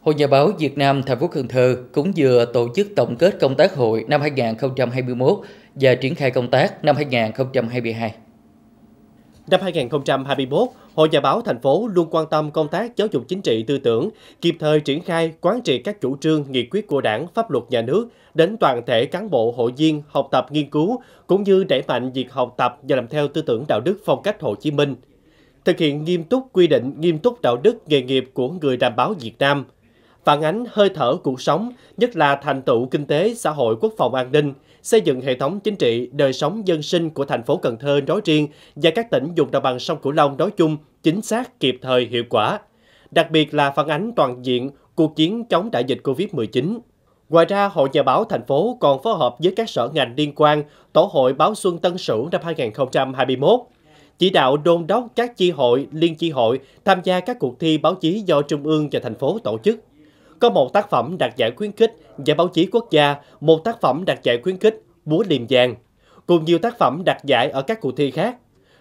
Hội Nhà báo Việt Nam thành phố Cần Thơ cũng vừa tổ chức tổng kết công tác hội năm 2021 và triển khai công tác năm 2022. Năm 2021, Hội Nhà báo thành phố luôn quan tâm công tác giáo dục chính trị tư tưởng, kịp thời triển khai, quán triệt các chủ trương, nghị quyết của đảng, pháp luật nhà nước đến toàn thể cán bộ, hội viên, học tập, nghiên cứu, cũng như đẩy mạnh việc học tập và làm theo tư tưởng đạo đức phong cách Hồ Chí Minh. Thực hiện nghiêm túc quy định, nghiêm túc đạo đức nghề nghiệp của người làm báo Việt Nam – phản ánh hơi thở cuộc sống, nhất là thành tựu kinh tế, xã hội, quốc phòng an ninh, xây dựng hệ thống chính trị, đời sống dân sinh của thành phố Cần Thơ nói riêng và các tỉnh vùng đồng bằng sông Cửu Long nói chung chính xác, kịp thời, hiệu quả. Đặc biệt là phản ánh toàn diện cuộc chiến chống đại dịch COVID-19. Ngoài ra, Hội Nhà báo thành phố còn phối hợp với các sở ngành liên quan, Tổ hội Báo Xuân Tân Sửu năm 2021, chỉ đạo đôn đốc các chi hội, liên chi hội tham gia các cuộc thi báo chí do Trung ương và thành phố tổ chức có một tác phẩm đạt giải khuyến khích giải báo chí quốc gia, một tác phẩm đạt giải khuyến khích Búa Liềm Vàng, cùng nhiều tác phẩm đạt giải ở các cuộc thi khác.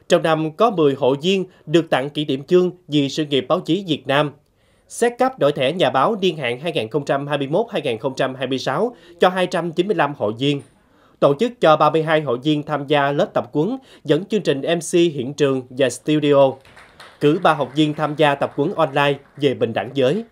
Trong năm có 10 hội viên được tặng kỷ niệm chương vì sự nghiệp báo chí Việt Nam. Xét cấp đổi thẻ nhà báo niên hạn 2021-2026 cho 295 hội viên. Tổ chức cho 32 hội viên tham gia lớp tập quấn, dẫn chương trình MC hiện trường và studio. Cử 3 học viên tham gia tập quấn online về bình đẳng giới.